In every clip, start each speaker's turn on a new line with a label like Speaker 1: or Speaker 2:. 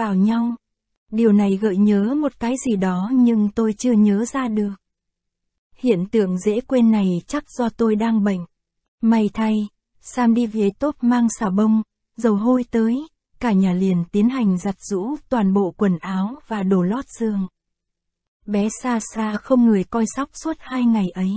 Speaker 1: vào nhau. Điều này gợi nhớ một cái gì đó nhưng tôi chưa nhớ ra được. Hiện tượng dễ quên này chắc do tôi đang bệnh. May thay, Sam đi về tốp mang xà bông, dầu hôi tới, cả nhà liền tiến hành giặt rũ toàn bộ quần áo và đồ lót giường. Bé xa xa không người coi sóc suốt hai ngày ấy.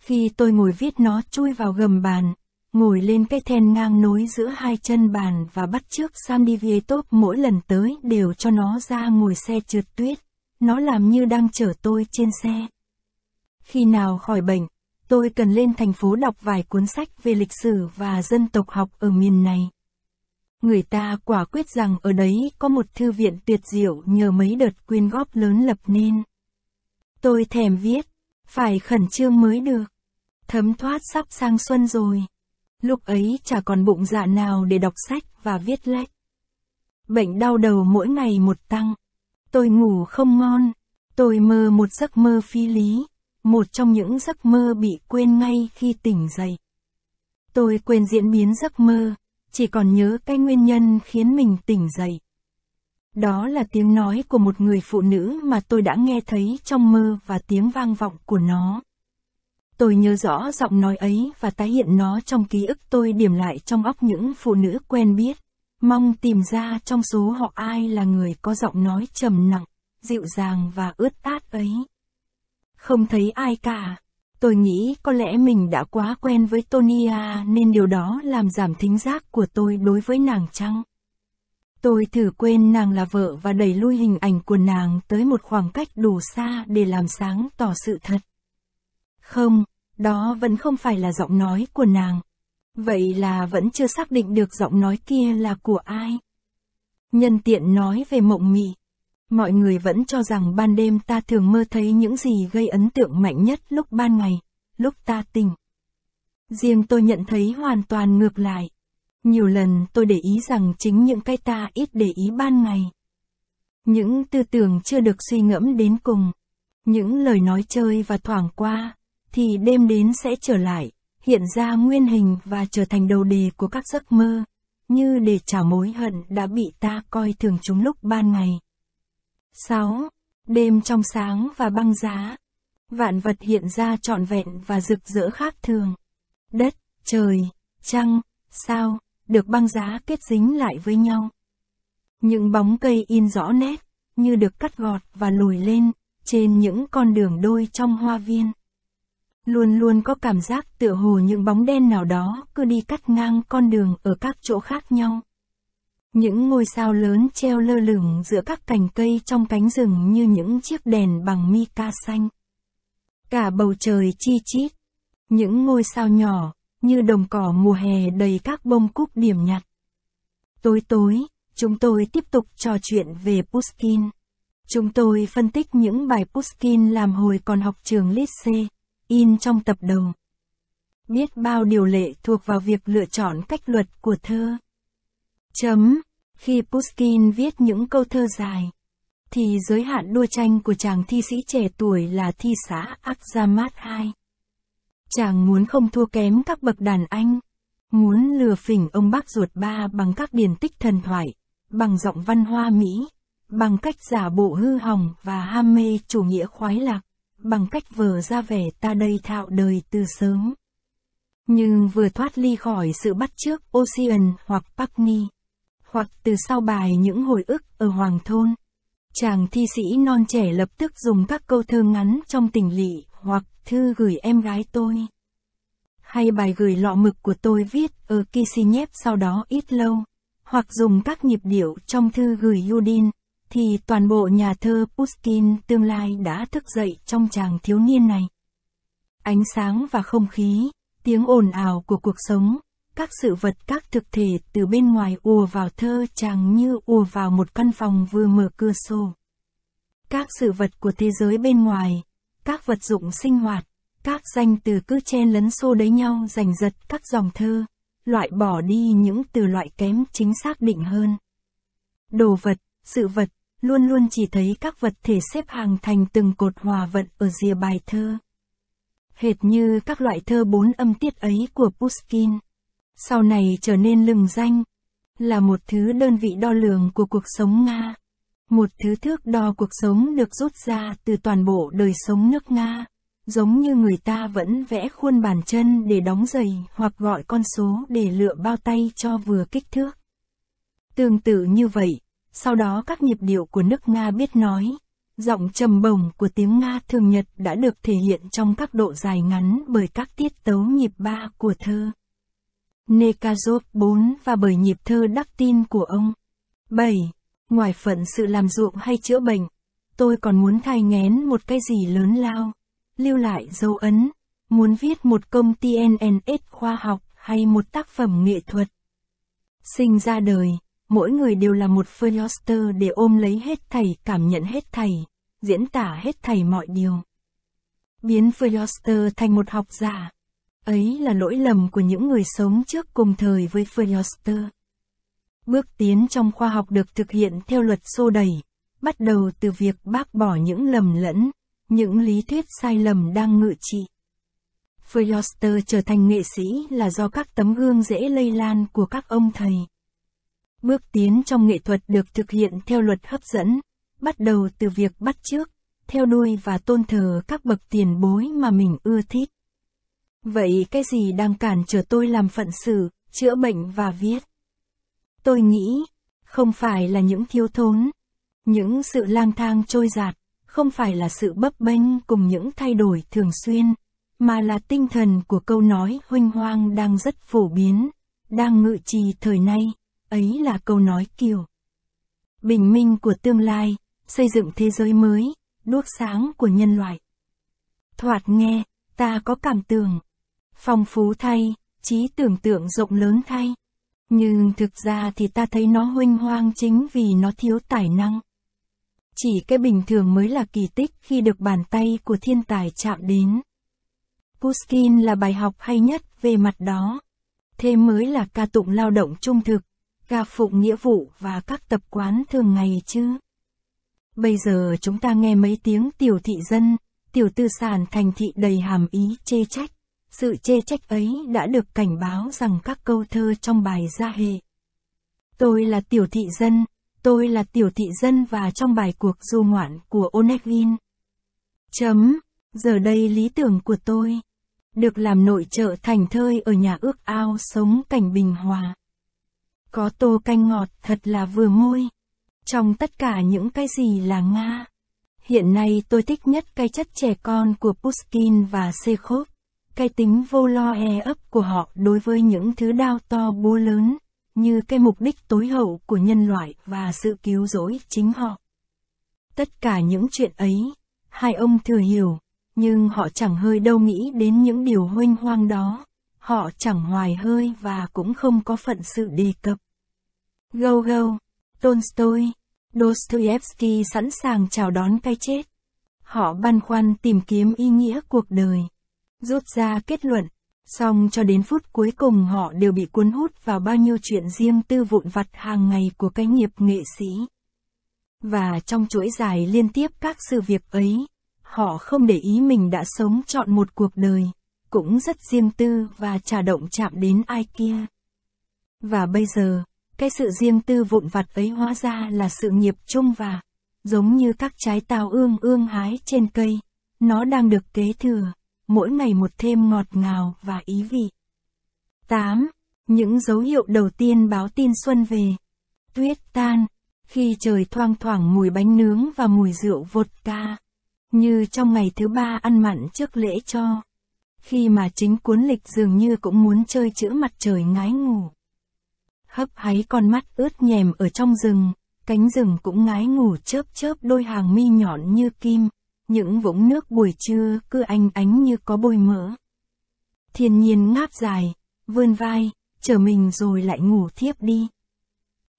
Speaker 1: Khi tôi ngồi viết nó chui vào gầm bàn, ngồi lên cái then ngang nối giữa hai chân bàn và bắt trước Sam Divietop mỗi lần tới đều cho nó ra ngồi xe trượt tuyết. Nó làm như đang chở tôi trên xe. Khi nào khỏi bệnh, tôi cần lên thành phố đọc vài cuốn sách về lịch sử và dân tộc học ở miền này. Người ta quả quyết rằng ở đấy có một thư viện tuyệt diệu nhờ mấy đợt quyên góp lớn lập nên. Tôi thèm viết, phải khẩn trương mới được. Thấm thoát sắp sang xuân rồi. Lúc ấy chả còn bụng dạ nào để đọc sách và viết lách. Bệnh đau đầu mỗi ngày một tăng. Tôi ngủ không ngon. Tôi mơ một giấc mơ phi lý. Một trong những giấc mơ bị quên ngay khi tỉnh dậy. Tôi quên diễn biến giấc mơ, chỉ còn nhớ cái nguyên nhân khiến mình tỉnh dậy. Đó là tiếng nói của một người phụ nữ mà tôi đã nghe thấy trong mơ và tiếng vang vọng của nó. Tôi nhớ rõ giọng nói ấy và tái hiện nó trong ký ức tôi điểm lại trong óc những phụ nữ quen biết. Mong tìm ra trong số họ ai là người có giọng nói trầm nặng, dịu dàng và ướt át ấy. Không thấy ai cả. Tôi nghĩ có lẽ mình đã quá quen với Tonia nên điều đó làm giảm thính giác của tôi đối với nàng chăng? Tôi thử quên nàng là vợ và đẩy lui hình ảnh của nàng tới một khoảng cách đủ xa để làm sáng tỏ sự thật. Không, đó vẫn không phải là giọng nói của nàng. Vậy là vẫn chưa xác định được giọng nói kia là của ai. Nhân tiện nói về mộng mị. Mọi người vẫn cho rằng ban đêm ta thường mơ thấy những gì gây ấn tượng mạnh nhất lúc ban ngày, lúc ta tỉnh. Riêng tôi nhận thấy hoàn toàn ngược lại. Nhiều lần tôi để ý rằng chính những cái ta ít để ý ban ngày. Những tư tưởng chưa được suy ngẫm đến cùng. Những lời nói chơi và thoảng qua, thì đêm đến sẽ trở lại, hiện ra nguyên hình và trở thành đầu đề của các giấc mơ, như để trả mối hận đã bị ta coi thường chúng lúc ban ngày. 6. Đêm trong sáng và băng giá. Vạn vật hiện ra trọn vẹn và rực rỡ khác thường. Đất, trời, trăng, sao, được băng giá kết dính lại với nhau. Những bóng cây in rõ nét, như được cắt gọt và lùi lên, trên những con đường đôi trong hoa viên luôn luôn có cảm giác tựa hồ những bóng đen nào đó cứ đi cắt ngang con đường ở các chỗ khác nhau. Những ngôi sao lớn treo lơ lửng giữa các cành cây trong cánh rừng như những chiếc đèn bằng mica xanh. Cả bầu trời chi chít. Những ngôi sao nhỏ, như đồng cỏ mùa hè đầy các bông cúc điểm nhạt. Tối tối, chúng tôi tiếp tục trò chuyện về Pushkin. Chúng tôi phân tích những bài Pushkin làm hồi còn học trường Lycée in trong tập đồng. Biết bao điều lệ thuộc vào việc lựa chọn cách luật của thơ. Chấm. Khi Pushkin viết những câu thơ dài, thì giới hạn đua tranh của chàng thi sĩ trẻ tuổi là thi xã Akzamat II. Chàng muốn không thua kém các bậc đàn anh, muốn lừa phỉnh ông bác ruột ba bằng các điển tích thần thoại, bằng giọng văn hoa Mỹ, bằng cách giả bộ hư hỏng và ham mê chủ nghĩa khoái lạc bằng cách vờ ra vẻ ta đây thạo đời từ sớm. Nhưng vừa thoát ly khỏi sự bắt chước Ocean hoặc Pagni, hoặc từ sau bài những hồi ức ở Hoàng Thôn, chàng thi sĩ non trẻ lập tức dùng các câu thơ ngắn trong tình lỵ hoặc thư gửi em gái tôi. Hay bài gửi lọ mực của tôi viết ở Kishinev sau đó ít lâu, hoặc dùng các nhịp điệu trong thư gửi Yudin thì toàn bộ nhà thơ Pushkin tương lai đã thức dậy trong chàng thiếu niên này. Ánh sáng và không khí, tiếng ồn ào của cuộc sống, các sự vật các thực thể từ bên ngoài ùa vào thơ chàng như ùa vào một căn phòng vừa mở cửa sổ. Các sự vật của thế giới bên ngoài, các vật dụng sinh hoạt, các danh từ cứ chen lấn xô đấy nhau giành giật các dòng thơ, loại bỏ đi những từ loại kém chính xác định hơn. Đồ vật, sự vật, luôn luôn chỉ thấy các vật thể xếp hàng thành từng cột hòa vận ở rìa bài thơ. Hệt như các loại thơ bốn âm tiết ấy của Pushkin. Sau này trở nên lừng danh, là một thứ đơn vị đo lường của cuộc sống Nga. Một thứ thước đo cuộc sống được rút ra từ toàn bộ đời sống nước Nga, giống như người ta vẫn vẽ khuôn bàn chân để đóng giày hoặc gọi con số để lựa bao tay cho vừa kích thước. Tương tự như vậy, sau đó các nhịp điệu của nước Nga biết nói. Giọng trầm bồng của tiếng Nga thường nhật đã được thể hiện trong các độ dài ngắn bởi các tiết tấu nhịp ba của thơ. Nekazov 4 và bởi nhịp thơ đắc tin của ông. 7. Ngoài phận sự làm ruộng hay chữa bệnh, tôi còn muốn thai ngén một cái gì lớn lao, lưu lại dấu ấn, muốn viết một công ty NNS khoa học hay một tác phẩm nghệ thuật. Sinh ra đời mỗi người đều là một Philister để ôm lấy hết thầy, cảm nhận hết thầy, diễn tả hết thầy mọi điều. Biến Philister thành một học giả. Ấy là lỗi lầm của những người sống trước cùng thời với Philister. Bước tiến trong khoa học được thực hiện theo luật xô đẩy, bắt đầu từ việc bác bỏ những lầm lẫn, những lý thuyết sai lầm đang ngự trị. Philister trở thành nghệ sĩ là do các tấm gương dễ lây lan của các ông thầy. Bước tiến trong nghệ thuật được thực hiện theo luật hấp dẫn, bắt đầu từ việc bắt chước, theo đuôi và tôn thờ các bậc tiền bối mà mình ưa thích. Vậy cái gì đang cản trở tôi làm phận sự, chữa bệnh và viết? Tôi nghĩ, không phải là những thiếu thốn, những sự lang thang trôi giạt, không phải là sự bấp bênh cùng những thay đổi thường xuyên, mà là tinh thần của câu nói huynh hoang đang rất phổ biến, đang ngự trì thời nay ấy là câu nói kiểu bình minh của tương lai, xây dựng thế giới mới, đuốc sáng của nhân loại. Thoạt nghe, ta có cảm tưởng, phong phú thay, trí tưởng tượng rộng lớn thay. Nhưng thực ra thì ta thấy nó huynh hoang chính vì nó thiếu tài năng. Chỉ cái bình thường mới là kỳ tích khi được bàn tay của thiên tài chạm đến. Pushkin là bài học hay nhất về mặt đó. Thế mới là ca tụng lao động trung thực ca phụng nghĩa vụ và các tập quán thường ngày chứ. Bây giờ chúng ta nghe mấy tiếng tiểu thị dân, tiểu tư sản thành thị đầy hàm ý chê trách. Sự chê trách ấy đã được cảnh báo rằng các câu thơ trong bài gia hệ. Tôi là tiểu thị dân, tôi là tiểu thị dân và trong bài cuộc du ngoạn của Onegin. Chấm, giờ đây lý tưởng của tôi, được làm nội trợ thành thơi ở nhà ước ao sống cảnh bình hòa. Có tô canh ngọt thật là vừa môi. Trong tất cả những cái gì là Nga. Hiện nay tôi thích nhất cái chất trẻ con của Pushkin và Sekhov Cái tính vô lo e ấp của họ đối với những thứ đau to búa lớn, như cái mục đích tối hậu của nhân loại và sự cứu rỗi chính họ. Tất cả những chuyện ấy, hai ông thừa hiểu, nhưng họ chẳng hơi đâu nghĩ đến những điều huynh hoang đó họ chẳng hoài hơi và cũng không có phận sự đề cập. Gogol, Tolstoy, Dostoevsky sẵn sàng chào đón cái chết. Họ băn khoăn tìm kiếm ý nghĩa cuộc đời. Rút ra kết luận, song cho đến phút cuối cùng họ đều bị cuốn hút vào bao nhiêu chuyện riêng tư vụn vặt hàng ngày của cái nghiệp nghệ sĩ. Và trong chuỗi dài liên tiếp các sự việc ấy, họ không để ý mình đã sống chọn một cuộc đời, cũng rất riêng tư và trà động chạm đến ai kia. Và bây giờ, cái sự riêng tư vụn vặt ấy hóa ra là sự nghiệp chung và, giống như các trái táo ương ương hái trên cây, nó đang được kế thừa, mỗi ngày một thêm ngọt ngào và ý vị. 8. Những dấu hiệu đầu tiên báo tin xuân về. Tuyết tan, khi trời thoang thoảng mùi bánh nướng và mùi rượu vodka. Như trong ngày thứ ba ăn mặn trước lễ cho khi mà chính cuốn lịch dường như cũng muốn chơi chữ mặt trời ngái ngủ. Hấp háy con mắt ướt nhèm ở trong rừng, cánh rừng cũng ngái ngủ chớp chớp đôi hàng mi nhọn như kim, những vũng nước buổi trưa cứ ánh ánh như có bôi mỡ. Thiên nhiên ngáp dài, vươn vai, chờ mình rồi lại ngủ thiếp đi.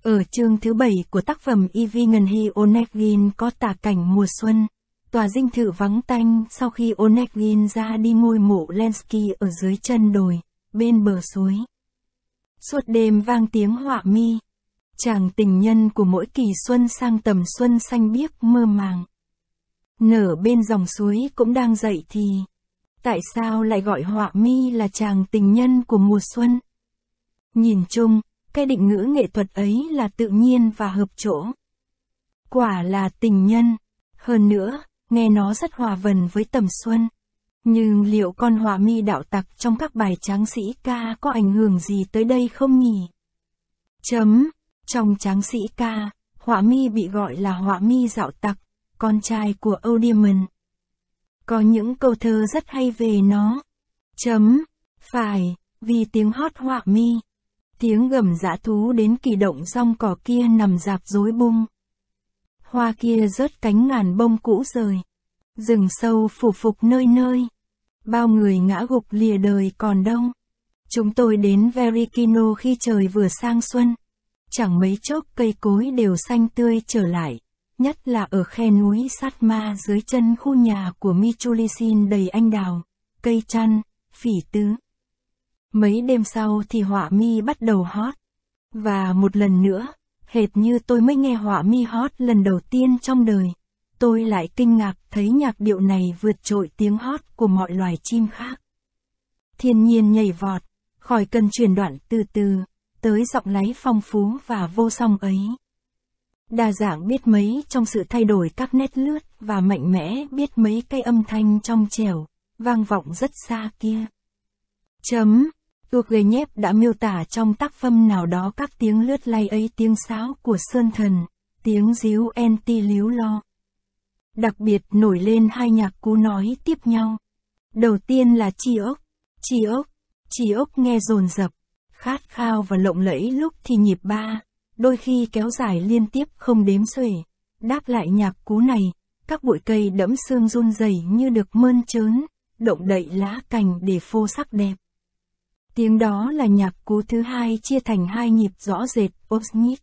Speaker 1: Ở chương thứ bảy của tác phẩm Evie Ngân Hi Onegin có tả cảnh mùa xuân. Tòa dinh thự vắng tanh sau khi Onegin ra đi ngôi mộ Lensky ở dưới chân đồi, bên bờ suối. Suốt đêm vang tiếng họa mi. Chàng tình nhân của mỗi kỳ xuân sang tầm xuân xanh biếc mơ màng. Nở bên dòng suối cũng đang dậy thì. Tại sao lại gọi họa mi là chàng tình nhân của mùa xuân? Nhìn chung, cái định ngữ nghệ thuật ấy là tự nhiên và hợp chỗ. Quả là tình nhân. Hơn nữa, nghe nó rất hòa vần với tầm xuân. Nhưng liệu con họa mi đạo tặc trong các bài tráng sĩ ca có ảnh hưởng gì tới đây không nhỉ? Chấm. Trong tráng sĩ ca, họa mi bị gọi là họa mi dạo tặc, con trai của Odeon. Có những câu thơ rất hay về nó. Chấm. Phải, vì tiếng hót họa mi. Tiếng gầm dã thú đến kỳ động rong cỏ kia nằm dạp rối bung hoa kia rớt cánh ngàn bông cũ rời. Rừng sâu phủ phục nơi nơi. Bao người ngã gục lìa đời còn đông. Chúng tôi đến Verikino khi trời vừa sang xuân. Chẳng mấy chốc cây cối đều xanh tươi trở lại, nhất là ở khe núi ma dưới chân khu nhà của Michulisin đầy anh đào, cây chăn, phỉ tứ. Mấy đêm sau thì họa mi bắt đầu hót. Và một lần nữa, hệt như tôi mới nghe họa mi hót lần đầu tiên trong đời. Tôi lại kinh ngạc thấy nhạc điệu này vượt trội tiếng hót của mọi loài chim khác. Thiên nhiên nhảy vọt, khỏi cần truyền đoạn từ từ, tới giọng láy phong phú và vô song ấy. Đa dạng biết mấy trong sự thay đổi các nét lướt và mạnh mẽ biết mấy cây âm thanh trong trẻo, vang vọng rất xa kia. Chấm Turgenev đã miêu tả trong tác phẩm nào đó các tiếng lướt lay ấy tiếng sáo của sơn thần, tiếng díu enti líu lo. Đặc biệt nổi lên hai nhạc cú nói tiếp nhau. Đầu tiên là chi ốc, chi ốc, chi ốc nghe rồn rập khát khao và lộng lẫy lúc thì nhịp ba, đôi khi kéo dài liên tiếp không đếm xuể. Đáp lại nhạc cú này, các bụi cây đẫm xương run rẩy như được mơn trớn, động đậy lá cành để phô sắc đẹp. Tiếng đó là nhạc cú thứ hai chia thành hai nhịp rõ rệt, Osnit.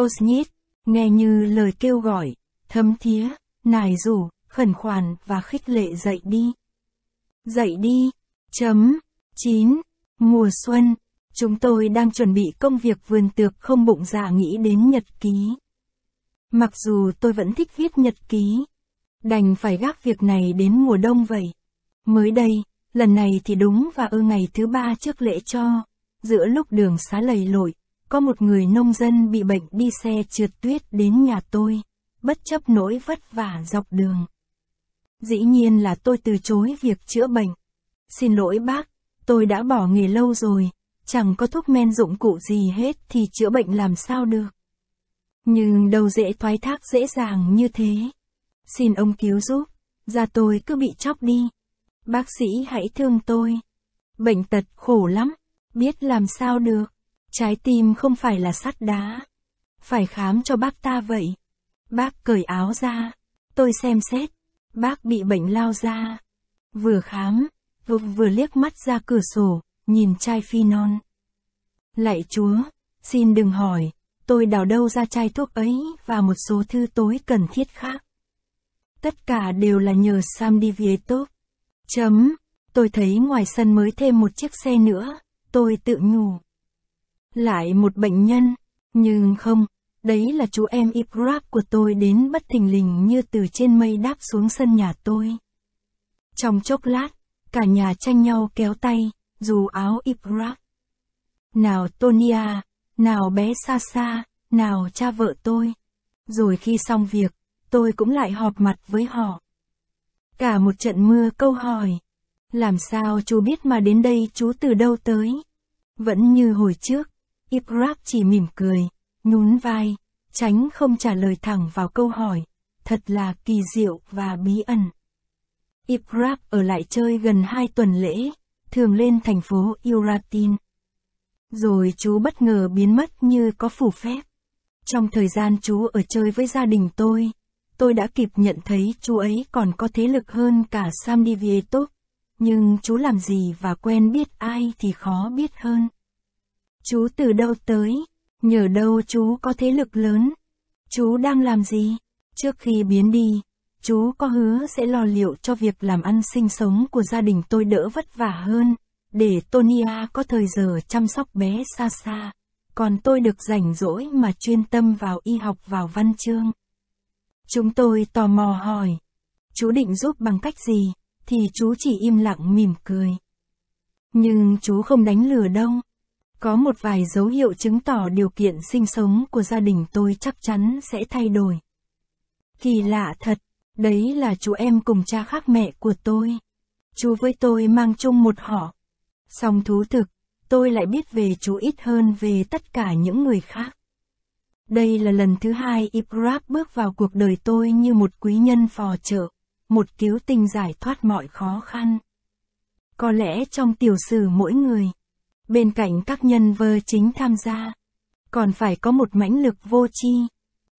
Speaker 1: Osnit, nghe như lời kêu gọi, thấm thía, nài rủ, khẩn khoản và khích lệ dậy đi. Dậy đi, chấm, chín mùa xuân, chúng tôi đang chuẩn bị công việc vườn tược không bụng dạ nghĩ đến nhật ký. Mặc dù tôi vẫn thích viết nhật ký, đành phải gác việc này đến mùa đông vậy. Mới đây, lần này thì đúng và ư ngày thứ ba trước lễ cho, giữa lúc đường xá lầy lội, có một người nông dân bị bệnh đi xe trượt tuyết đến nhà tôi, bất chấp nỗi vất vả dọc đường. Dĩ nhiên là tôi từ chối việc chữa bệnh. Xin lỗi bác, tôi đã bỏ nghề lâu rồi, chẳng có thuốc men dụng cụ gì hết thì chữa bệnh làm sao được. Nhưng đâu dễ thoái thác dễ dàng như thế. Xin ông cứu giúp, da tôi cứ bị chóc đi. Bác sĩ hãy thương tôi. Bệnh tật khổ lắm, biết làm sao được. Trái tim không phải là sắt đá. Phải khám cho bác ta vậy. Bác cởi áo ra, tôi xem xét. Bác bị bệnh lao ra. Vừa khám, vừa, vừa liếc mắt ra cửa sổ, nhìn chai phi non. Lạy chúa, xin đừng hỏi, tôi đào đâu ra chai thuốc ấy và một số thư tối cần thiết khác. Tất cả đều là nhờ Sam Divietov. Chấm. Tôi thấy ngoài sân mới thêm một chiếc xe nữa, tôi tự nhủ. Lại một bệnh nhân, nhưng không, đấy là chú em Ibrab của tôi đến bất thình lình như từ trên mây đáp xuống sân nhà tôi. Trong chốc lát, cả nhà tranh nhau kéo tay, dù áo Ibrab. Nào Tonia, nào bé Sasa, nào cha vợ tôi. Rồi khi xong việc, tôi cũng lại họp mặt với họ. Cả một trận mưa câu hỏi. Làm sao chú biết mà đến đây chú từ đâu tới? Vẫn như hồi trước, Ibrahim chỉ mỉm cười, nhún vai, tránh không trả lời thẳng vào câu hỏi. Thật là kỳ diệu và bí ẩn. Ibrahim ở lại chơi gần hai tuần lễ, thường lên thành phố Uratin. Rồi chú bất ngờ biến mất như có phủ phép. Trong thời gian chú ở chơi với gia đình tôi, tôi đã kịp nhận thấy chú ấy còn có thế lực hơn cả Sam Divietok, nhưng chú làm gì và quen biết ai thì khó biết hơn. Chú từ đâu tới, nhờ đâu chú có thế lực lớn, chú đang làm gì, trước khi biến đi, chú có hứa sẽ lo liệu cho việc làm ăn sinh sống của gia đình tôi đỡ vất vả hơn, để Tonia có thời giờ chăm sóc bé xa xa, còn tôi được rảnh rỗi mà chuyên tâm vào y học vào văn chương. Chúng tôi tò mò hỏi. Chú định giúp bằng cách gì? Thì chú chỉ im lặng mỉm cười. Nhưng chú không đánh lừa đâu. Có một vài dấu hiệu chứng tỏ điều kiện sinh sống của gia đình tôi chắc chắn sẽ thay đổi. Kỳ lạ thật, đấy là chú em cùng cha khác mẹ của tôi. Chú với tôi mang chung một họ. Song thú thực, tôi lại biết về chú ít hơn về tất cả những người khác. Đây là lần thứ hai Ibrahim bước vào cuộc đời tôi như một quý nhân phò trợ, một cứu tinh giải thoát mọi khó khăn. Có lẽ trong tiểu sử mỗi người, bên cạnh các nhân vơ chính tham gia, còn phải có một mãnh lực vô tri,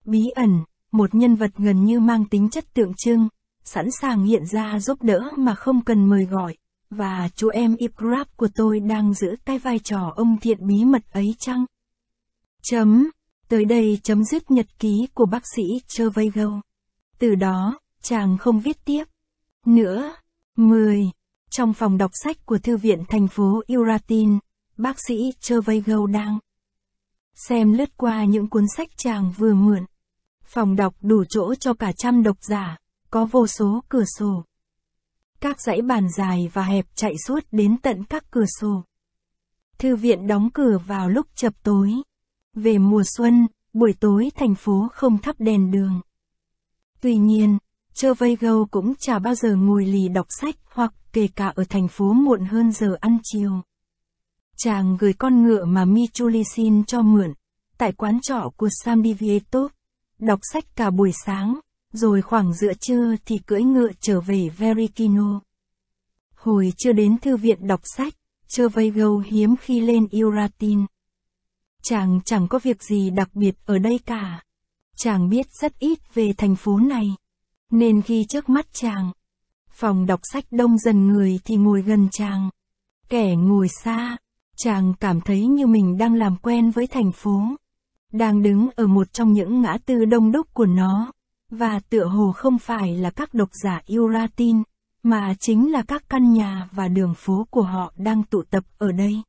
Speaker 1: bí ẩn, một nhân vật gần như mang tính chất tượng trưng, sẵn sàng hiện ra giúp đỡ mà không cần mời gọi, và chú em Ibrahim của tôi đang giữ cái vai trò ông thiện bí mật ấy chăng? Chấm Tới đây chấm dứt nhật ký của bác sĩ Churvego. Từ đó, chàng không viết tiếp. Nữa, 10. Trong phòng đọc sách của Thư viện thành phố Uratin, bác sĩ Churvego đang xem lướt qua những cuốn sách chàng vừa mượn. Phòng đọc đủ chỗ cho cả trăm độc giả, có vô số cửa sổ. Các dãy bàn dài và hẹp chạy suốt đến tận các cửa sổ. Thư viện đóng cửa vào lúc chập tối. Về mùa xuân, buổi tối thành phố không thắp đèn đường. Tuy nhiên, Chơ cũng chả bao giờ ngồi lì đọc sách hoặc kể cả ở thành phố muộn hơn giờ ăn chiều. Chàng gửi con ngựa mà Michulisin cho mượn, tại quán trọ của Sam Divietov, đọc sách cả buổi sáng, rồi khoảng giữa trưa thì cưỡi ngựa trở về Verikino. Hồi chưa đến thư viện đọc sách, Chơ hiếm khi lên Uratin. Chàng chẳng có việc gì đặc biệt ở đây cả. Chàng biết rất ít về thành phố này. Nên khi trước mắt chàng, phòng đọc sách đông dần người thì ngồi gần chàng. Kẻ ngồi xa, chàng cảm thấy như mình đang làm quen với thành phố. Đang đứng ở một trong những ngã tư đông đúc của nó. Và tựa hồ không phải là các độc giả yêu Latin, mà chính là các căn nhà và đường phố của họ đang tụ tập ở đây.